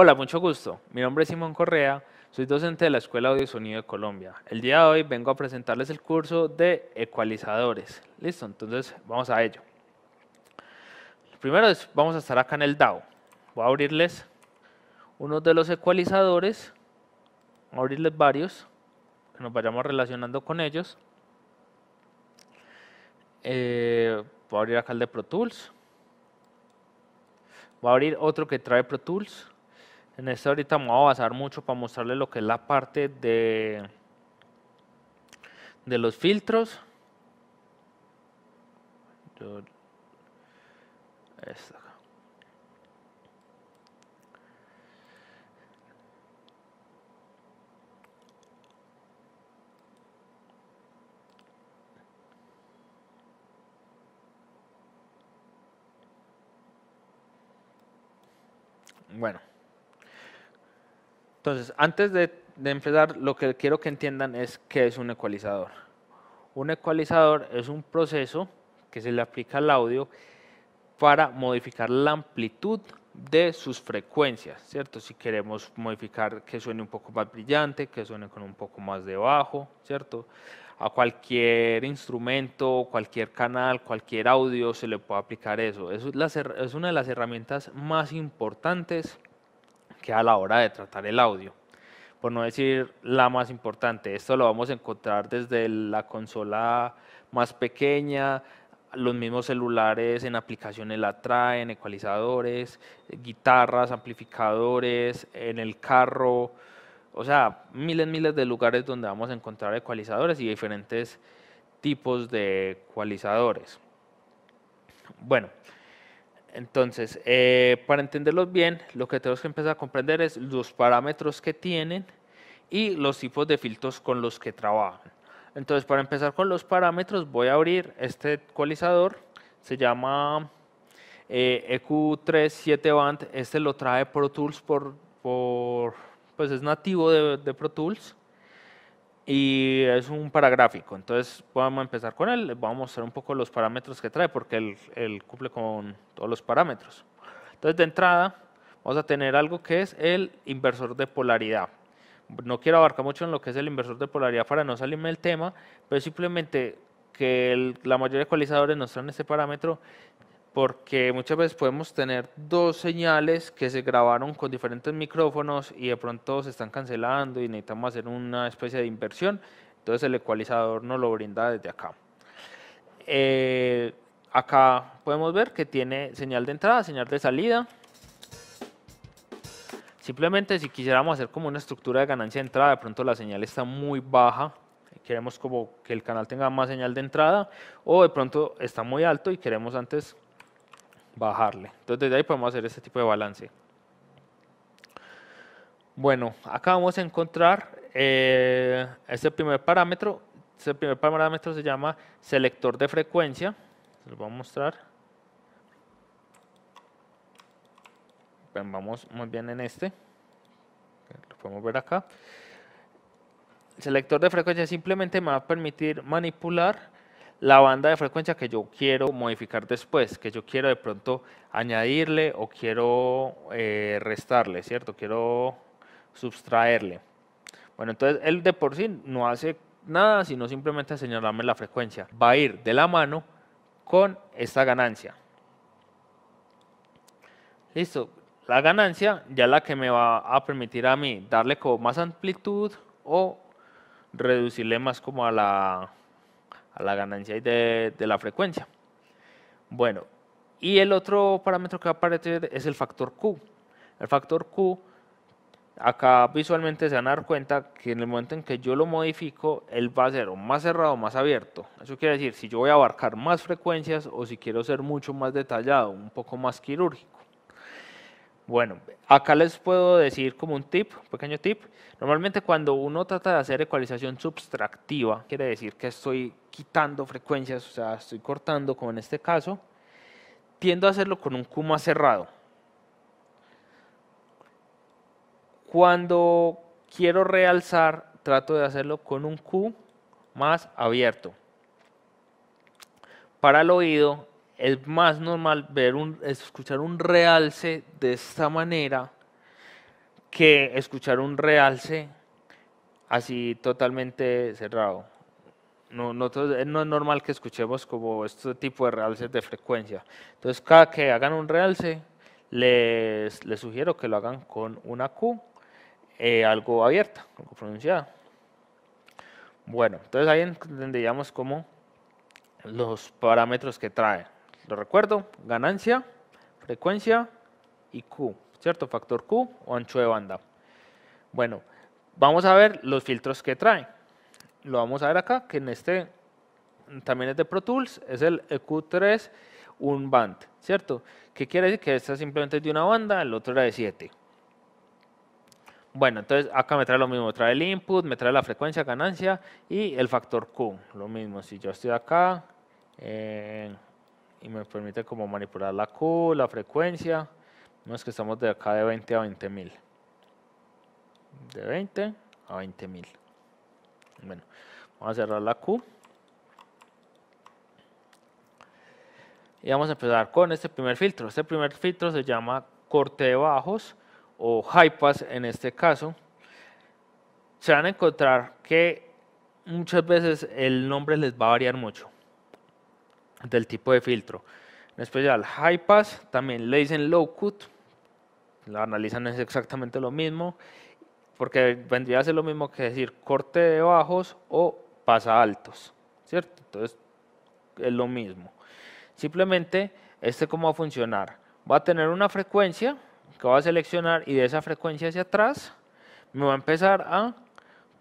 Hola, mucho gusto. Mi nombre es Simón Correa, soy docente de la Escuela Audio y Sonido de Colombia. El día de hoy vengo a presentarles el curso de ecualizadores. Listo, entonces vamos a ello. Primero vamos a estar acá en el DAO. Voy a abrirles uno de los ecualizadores, voy a abrirles varios, que nos vayamos relacionando con ellos. Eh, voy a abrir acá el de Pro Tools. Voy a abrir otro que trae Pro Tools en este ahorita vamos a basar mucho para mostrarles lo que es la parte de, de los filtros. Bueno, entonces, antes de, empezar, lo que quiero que entiendan es qué es un ecualizador. Un ecualizador es un proceso que se le aplica al audio para modificar la amplitud de sus frecuencias, ¿cierto? Si queremos modificar que suene un poco más brillante, que suene con un poco más de bajo, ¿cierto? A cualquier instrumento, cualquier canal, cualquier audio se le puede aplicar eso. es una de las herramientas más importantes que a la hora de tratar el audio. Por no decir la más importante, esto lo vamos a encontrar desde la consola más pequeña, los mismos celulares en aplicaciones la traen, ecualizadores, guitarras, amplificadores, en el carro, o sea, miles, miles de lugares donde vamos a encontrar ecualizadores y diferentes tipos de ecualizadores. Bueno, entonces, eh, para entenderlos bien, lo que tenemos que empezar a comprender es los parámetros que tienen y los tipos de filtros con los que trabajan. Entonces, para empezar con los parámetros, voy a abrir este ecualizador, se llama eh, EQ37 Band, este lo trae Pro Tools por, por pues es nativo de, de Pro Tools y es un paragráfico. Entonces, vamos a empezar con él. Les voy a mostrar un poco los parámetros que trae, porque él, cumple con todos los parámetros. Entonces, de entrada, vamos a tener algo que es el inversor de polaridad. No quiero abarcar mucho en lo que es el inversor de polaridad para no salirme del tema, pero simplemente que la mayoría de ecualizadores nos traen este parámetro porque muchas veces podemos tener dos señales que se grabaron con diferentes micrófonos y de pronto se están cancelando y necesitamos hacer una especie de inversión. Entonces el ecualizador nos lo brinda desde acá. Eh, acá podemos ver que tiene señal de entrada, señal de salida. Simplemente si quisiéramos hacer como una estructura de ganancia de entrada, de pronto la señal está muy baja, queremos como que el canal tenga más señal de entrada, o de pronto está muy alto y queremos antes bajarle. Entonces de ahí podemos hacer este tipo de balance. Bueno, acá vamos a encontrar eh, este primer parámetro. Este primer parámetro se llama selector de frecuencia. Se voy a mostrar. vamos muy bien en este. Lo podemos ver acá. El selector de frecuencia simplemente me va a permitir manipular la banda de frecuencia que yo quiero modificar después, que yo quiero de pronto añadirle o quiero eh, restarle, ¿cierto? Quiero sustraerle. Bueno, entonces él de por sí no hace nada, sino simplemente señalarme la frecuencia. Va a ir de la mano con esta ganancia. Listo, la ganancia ya la que me va a permitir a mí darle como más amplitud o reducirle más como a la la ganancia de, la frecuencia. Bueno, y el otro parámetro que va a aparecer es el factor Q. El factor Q, acá visualmente se van a dar cuenta que en el momento en que yo lo modifico, él va a ser o más cerrado o más abierto. Eso quiere decir si yo voy a abarcar más frecuencias o si quiero ser mucho más detallado, un poco más quirúrgico. Bueno, acá les puedo decir como un tip, un pequeño tip. Normalmente cuando uno trata de hacer ecualización subtractiva, quiere decir que estoy quitando frecuencias, o sea, estoy cortando como en este caso, tiendo a hacerlo con un Q más cerrado. Cuando quiero realzar, trato de hacerlo con un Q más abierto. Para el oído es más normal escuchar un realce de esta manera que escuchar un realce así totalmente cerrado. No, es normal que escuchemos como este tipo de realces de frecuencia. Entonces, cada que hagan un realce, les, les sugiero que lo hagan con una Q eh, algo abierta, algo pronunciada. Bueno, entonces ahí entendíamos como los parámetros que trae. Lo recuerdo, ganancia, frecuencia y Q, ¿cierto? Factor Q o ancho de banda. Bueno, vamos a ver los filtros que trae. Lo vamos a ver acá, que en este también es de Pro Tools, es el e q 3 un band, ¿cierto? ¿Qué quiere decir? Que esta simplemente es de una banda, el otro era de 7. Bueno, entonces acá me trae lo mismo, trae el input, me trae la frecuencia, ganancia y el factor Q, lo mismo, si yo estoy acá, eh, y me permite como manipular la Q, la frecuencia. Vemos que estamos de acá de 20 a 20 mil. De 20 a 20 mil. Bueno, vamos a cerrar la Q. Y vamos a empezar con este primer filtro. Este primer filtro se llama corte de bajos o high pass en este caso. Se van a encontrar que muchas veces el nombre les va a variar mucho del tipo de filtro. En especial, high pass, también le dicen low cut, lo analizan es exactamente lo mismo, porque vendría a ser lo mismo que decir corte de bajos o pasa altos, ¿cierto? Entonces, es lo mismo. Simplemente, este cómo va a funcionar. Va a tener una frecuencia que va a seleccionar y de esa frecuencia hacia atrás me va a empezar a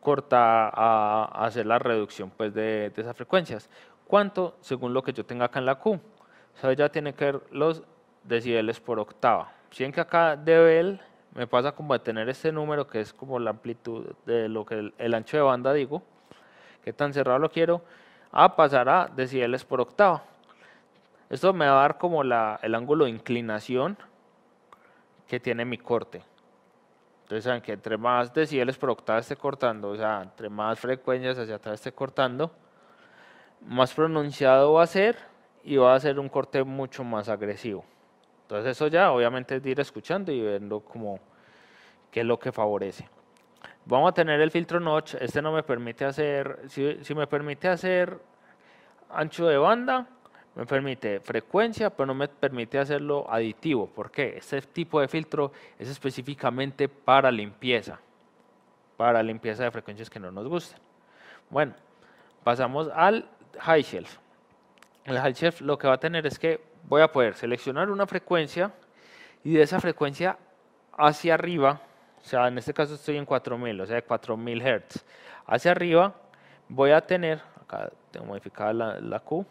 cortar, a hacer la reducción pues, de, de esas frecuencias. ¿Cuánto? Según lo que yo tenga acá en la Q. O sea, ya tiene que ver los decibeles por octava. Si en que acá él me pasa como de tener este número que es como la amplitud de lo que el, ancho de banda digo, que tan cerrado lo quiero, a pasar a decibeles por octava. Esto me va a dar como la, el ángulo de inclinación que tiene mi corte. Entonces saben que entre más decibeles por octava esté cortando, o sea, entre más frecuencias hacia atrás esté cortando, más pronunciado va a ser y va a ser un corte mucho más agresivo. Entonces eso ya obviamente es ir escuchando y viendo como qué es lo que favorece. Vamos a tener el filtro notch, este no me permite hacer, si, si me permite hacer ancho de banda, me permite frecuencia, pero no me permite hacerlo aditivo. ¿Por qué? Este tipo de filtro es específicamente para limpieza, para limpieza de frecuencias que no nos gustan. Bueno, pasamos al high shelf. El high shelf lo que va a tener es que voy a poder seleccionar una frecuencia y de esa frecuencia hacia arriba, o sea, en este caso estoy en 4000, o sea, de 4000 Hz. Hacia arriba voy a tener, acá tengo modificada la, Q,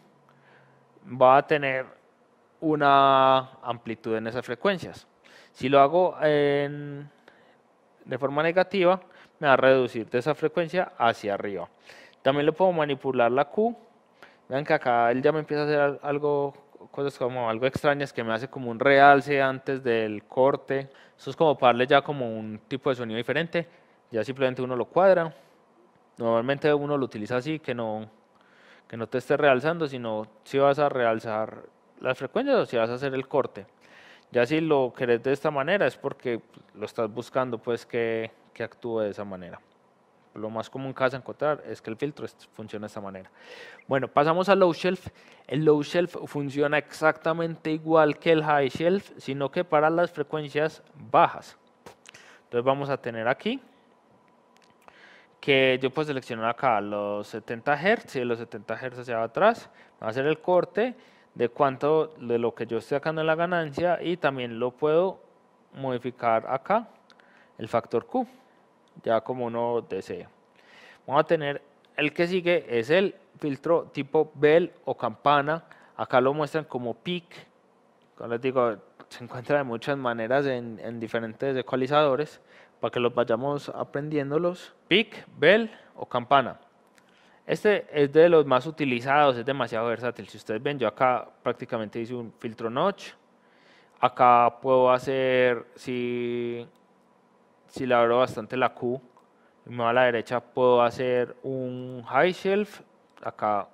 va a tener una amplitud en esas frecuencias. Si lo hago en, de forma negativa, me va a reducir de esa frecuencia hacia arriba. También le puedo manipular la Q Vean que acá él ya me empieza a hacer algo, cosas como algo extrañas que me hace como un realce antes del corte. Eso es como para darle ya como un tipo de sonido diferente. Ya simplemente uno lo cuadra. Normalmente uno lo utiliza así, que no, que no te esté realzando, sino si vas a realzar las frecuencias o si vas a hacer el corte. Ya si lo querés de esta manera es porque lo estás buscando pues que, que actúe de esa manera lo más común que vas a encontrar es que el filtro funciona de esta manera. Bueno, pasamos al low shelf. El low shelf funciona exactamente igual que el high shelf, sino que para las frecuencias bajas. Entonces vamos a tener aquí que yo puedo seleccionar acá los 70 Hz y los 70 Hz hacia atrás, va a hacer el corte de cuánto de lo que yo estoy sacando en la ganancia y también lo puedo modificar acá el factor Q ya como uno desea. Vamos a tener el que sigue es el filtro tipo bell o campana. Acá lo muestran como peak. Como les digo, se encuentra de muchas maneras en, diferentes ecualizadores para que los vayamos aprendiéndolos. Peak, bell o campana. Este es de los más utilizados, es demasiado versátil. Si ustedes ven, yo acá prácticamente hice un filtro notch. Acá puedo hacer, si si le abro bastante la Q, y me voy a la derecha, puedo hacer un high shelf, acá,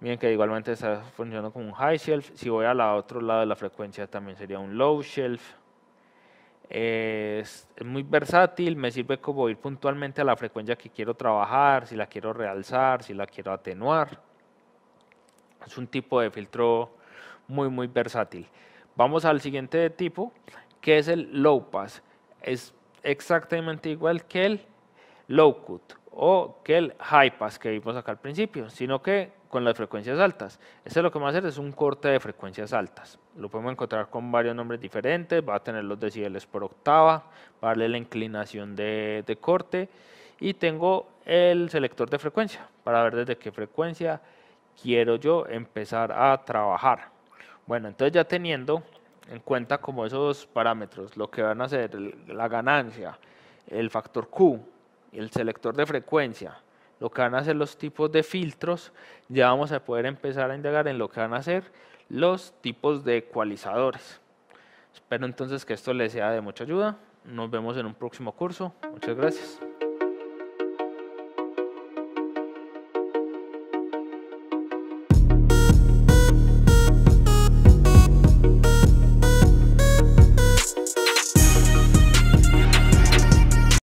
miren que igualmente está funcionando como un high shelf, si voy al otro lado de la frecuencia también sería un low shelf, es, muy versátil, me sirve como ir puntualmente a la frecuencia que quiero trabajar, si la quiero realzar, si la quiero atenuar, es un tipo de filtro muy muy versátil. Vamos al siguiente tipo, que es el low pass es exactamente igual que el low cut o que el high pass que vimos acá al principio, sino que con las frecuencias altas. es este lo que vamos a hacer es un corte de frecuencias altas. Lo podemos encontrar con varios nombres diferentes, va a tener los decibeles por octava, va darle la inclinación de, de corte y tengo el selector de frecuencia para ver desde qué frecuencia quiero yo empezar a trabajar. Bueno, entonces ya teniendo en cuenta como esos parámetros, lo que van a ser la ganancia, el factor Q, el selector de frecuencia, lo que van a ser los tipos de filtros, ya vamos a poder empezar a indagar en lo que van a ser los tipos de ecualizadores. Espero entonces que esto les sea de mucha ayuda. Nos vemos en un próximo curso. Muchas gracias.